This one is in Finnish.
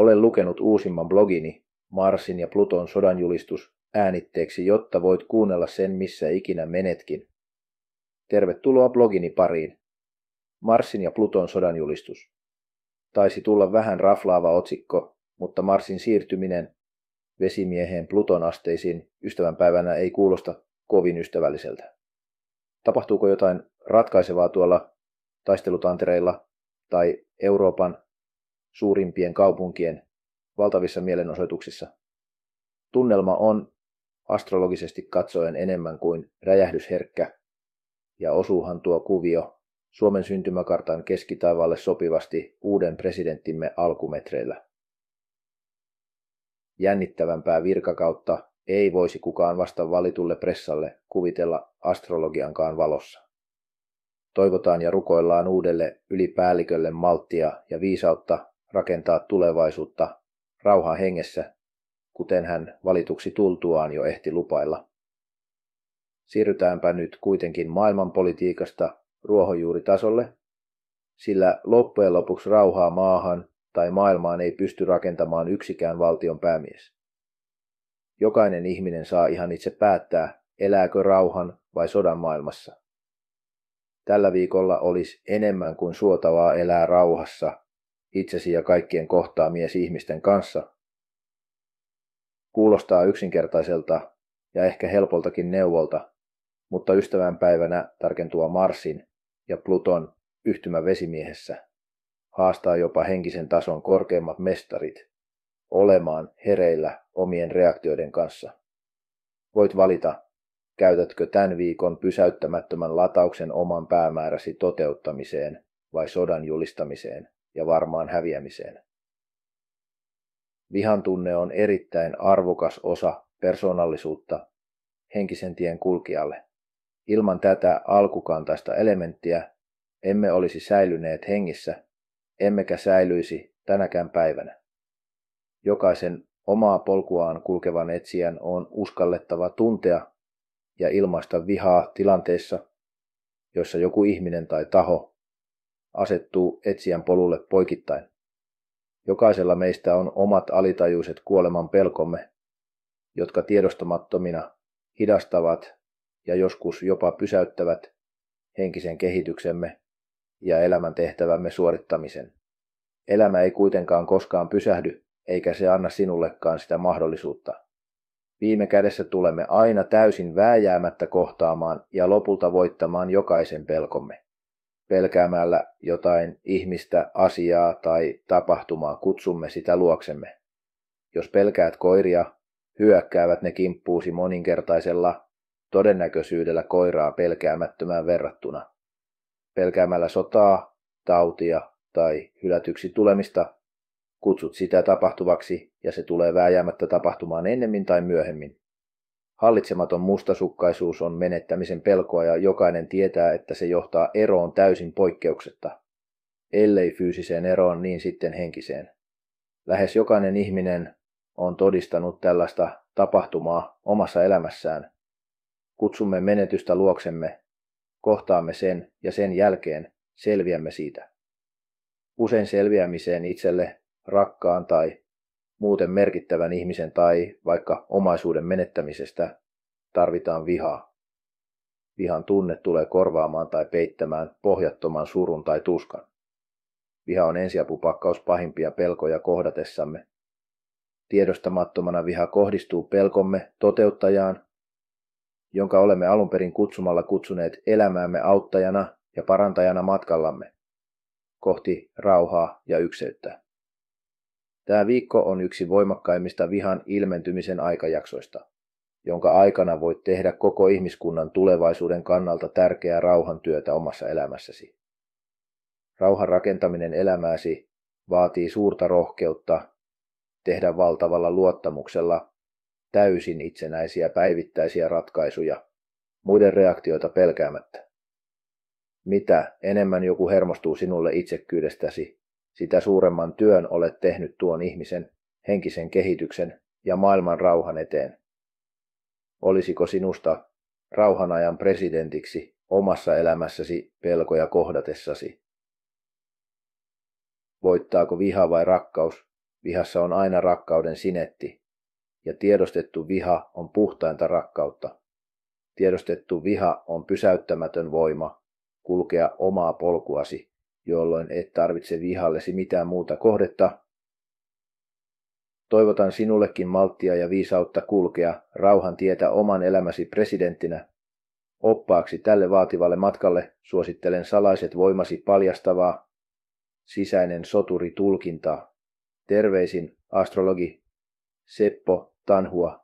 Olen lukenut uusimman blogini, Marsin ja Pluton sodanjulistus, äänitteeksi, jotta voit kuunnella sen missä ikinä menetkin. Tervetuloa blogini pariin. Marsin ja Pluton sodanjulistus. Taisi tulla vähän raflaava otsikko, mutta Marsin siirtyminen vesimieheen Pluton asteisiin ystävänpäivänä ei kuulosta kovin ystävälliseltä. Tapahtuuko jotain ratkaisevaa tuolla taistelutantereilla tai Euroopan suurimpien kaupunkien valtavissa mielenosoituksissa. Tunnelma on astrologisesti katsoen enemmän kuin räjähdysherkkä, ja osuuhan tuo kuvio Suomen syntymäkartan keskitaivaalle sopivasti uuden presidenttimme alkumetreillä. Jännittävämpää virkakautta ei voisi kukaan vasta valitulle pressalle kuvitella astrologiankaan valossa. Toivotaan ja rukoillaan uudelle ylipäällikölle malttia ja viisautta rakentaa tulevaisuutta rauhan hengessä, kuten hän valituksi tultuaan jo ehti lupailla. Siirrytäänpä nyt kuitenkin maailmanpolitiikasta ruohonjuuritasolle, sillä loppujen lopuksi rauhaa maahan tai maailmaan ei pysty rakentamaan yksikään valtion päämies. Jokainen ihminen saa ihan itse päättää, elääkö rauhan vai sodan maailmassa. Tällä viikolla olisi enemmän kuin suotavaa elää rauhassa itsesi ja kaikkien kohtaamiesi ihmisten kanssa. Kuulostaa yksinkertaiselta ja ehkä helpoltakin neuvolta, mutta ystävänpäivänä tarkentua Marsin ja Pluton yhtymä vesimiehessä haastaa jopa henkisen tason korkeimmat mestarit olemaan hereillä omien reaktioiden kanssa. Voit valita, käytätkö tämän viikon pysäyttämättömän latauksen oman päämääräsi toteuttamiseen vai sodan julistamiseen ja varmaan häviämiseen. Vihan tunne on erittäin arvokas osa persoonallisuutta henkisen tien kulkijalle. Ilman tätä alkukantaista elementtiä emme olisi säilyneet hengissä, emmekä säilyisi tänäkään päivänä. Jokaisen omaa polkuaan kulkevan etsijän on uskallettava tuntea ja ilmaista vihaa tilanteissa, jossa joku ihminen tai taho asettuu etsijän polulle poikittain. Jokaisella meistä on omat alitajuiset kuoleman pelkomme, jotka tiedostamattomina hidastavat ja joskus jopa pysäyttävät henkisen kehityksemme ja elämän tehtävämme suorittamisen. Elämä ei kuitenkaan koskaan pysähdy, eikä se anna sinullekaan sitä mahdollisuutta. Viime kädessä tulemme aina täysin vääjäämättä kohtaamaan ja lopulta voittamaan jokaisen pelkomme pelkäämällä jotain ihmistä, asiaa tai tapahtumaa kutsumme sitä luoksemme. Jos pelkäät koiria, hyökkäävät ne kimppuusi moninkertaisella todennäköisyydellä koiraa pelkäämättömään verrattuna. Pelkäämällä sotaa, tautia tai hylätyksi tulemista kutsut sitä tapahtuvaksi ja se tulee vääjäämättä tapahtumaan ennemmin tai myöhemmin. Hallitsematon mustasukkaisuus on menettämisen pelkoa ja jokainen tietää, että se johtaa eroon täysin poikkeuksetta. Ellei fyysiseen eroon, niin sitten henkiseen. Lähes jokainen ihminen on todistanut tällaista tapahtumaa omassa elämässään. Kutsumme menetystä luoksemme, kohtaamme sen ja sen jälkeen selviämme siitä. Usein selviämiseen itselle rakkaan tai muuten merkittävän ihmisen tai vaikka omaisuuden menettämisestä tarvitaan vihaa. Vihan tunne tulee korvaamaan tai peittämään pohjattoman surun tai tuskan. Viha on ensiapupakkaus pahimpia pelkoja kohdatessamme. Tiedostamattomana viha kohdistuu pelkomme toteuttajaan, jonka olemme alun perin kutsumalla kutsuneet elämäämme auttajana ja parantajana matkallamme kohti rauhaa ja ykseyttä. Tämä viikko on yksi voimakkaimmista vihan ilmentymisen aikajaksoista, jonka aikana voit tehdä koko ihmiskunnan tulevaisuuden kannalta tärkeää rauhantyötä omassa elämässäsi. Rauhan rakentaminen elämääsi vaatii suurta rohkeutta tehdä valtavalla luottamuksella täysin itsenäisiä päivittäisiä ratkaisuja muiden reaktioita pelkäämättä. Mitä enemmän joku hermostuu sinulle itsekkyydestäsi, sitä suuremman työn olet tehnyt tuon ihmisen henkisen kehityksen ja maailman rauhan eteen. Olisiko sinusta rauhanajan presidentiksi omassa elämässäsi pelkoja kohdatessasi? Voittaako viha vai rakkaus? Vihassa on aina rakkauden sinetti, ja tiedostettu viha on puhtainta rakkautta. Tiedostettu viha on pysäyttämätön voima kulkea omaa polkuasi jolloin et tarvitse vihallesi mitään muuta kohdetta. Toivotan sinullekin malttia ja viisautta kulkea rauhan tietä oman elämäsi presidenttinä. Oppaaksi tälle vaativalle matkalle suosittelen salaiset voimasi paljastavaa sisäinen soturi tulkintaa. Terveisin astrologi Seppo Tanhua